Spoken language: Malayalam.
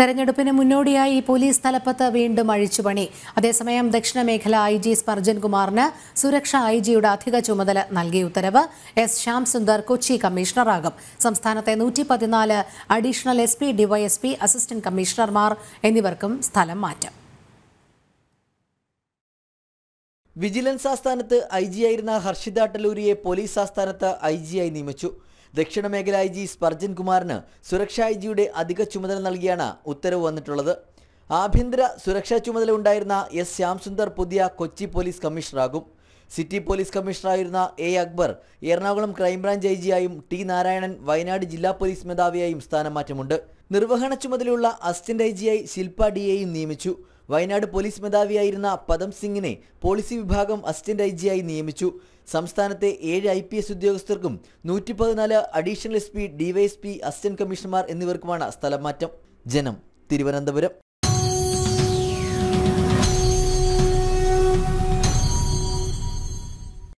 തെരഞ്ഞെടുപ്പിന് മുന്നോടിയായി പോലീസ് തലപ്പത്ത് വീണ്ടും അഴിച്ചുപണി അതേസമയം ദക്ഷിണ മേഖല ഐ ജി സ്പർജൻ കുമാറിന് സുരക്ഷാ ഐ ജിയുടെ അധിക ചുമതല നൽകിയ ഉത്തരവ് എസ് ശ്യാം സുന്ദർ കൊച്ചി കമ്മീഷണറാകും സംസ്ഥാനത്തെ നൂറ്റി പതിനാല് additional S P DYSP assistant കമ്മീഷണർമാർ എന്നിവർക്കും സ്ഥലം മാറ്റം വിജിലൻസ് ആസ്ഥാനത്ത് ഐ ആയിരുന്ന ഹർഷിത അട്ടലൂരിയെ പോലീസ് ആസ്ഥാനത്ത് ഐ ജിയായി നിയമിച്ചു ദക്ഷിണ മേഖല ഐ ജി സ്പർജൻ കുമാറിന് സുരക്ഷാ ഐ ജിയുടെ അധിക ചുമതല നൽകിയാണ് ഉത്തരവ് വന്നിട്ടുള്ളത് ആഭ്യന്തര സുരക്ഷാ ചുമതല ഉണ്ടായിരുന്ന എസ് ശ്യാംസുന്ദർ പുതിയ കൊച്ചി പോലീസ് കമ്മീഷണറാകും സിറ്റി പോലീസ് കമ്മീഷണറായിരുന്ന A Akbar Ernakulam crime branch I ജിയായും ടി നാരായണൻ വയനാട് ജില്ലാ പോലീസ് മേധാവിയായും സ്ഥാനമാറ്റമുണ്ട് നിർവഹണ ചുമതലയുള്ള അസിസ്റ്റന്റ് ഐ ജിയായി ശില്പ ഡിയെയും നിയമിച്ചു വയനാട് പോലീസ് മേധാവിയായിരുന്ന പദം സിംഗിനെ പോളിസി വിഭാഗം അസിസ്റ്റന്റ് ഐ ജിയായി നിയമിച്ചു സംസ്ഥാനത്തെ ഏഴ് ഐ പി എസ് ഉദ്യോഗസ്ഥർക്കും നൂറ്റി പതിനാല് additional S P DYSP assistant കമ്മീഷണർമാർ എന്നിവർക്കുമാണ് സ്ഥലം മാറ്റം ജനം തിരുവനന്തപുരം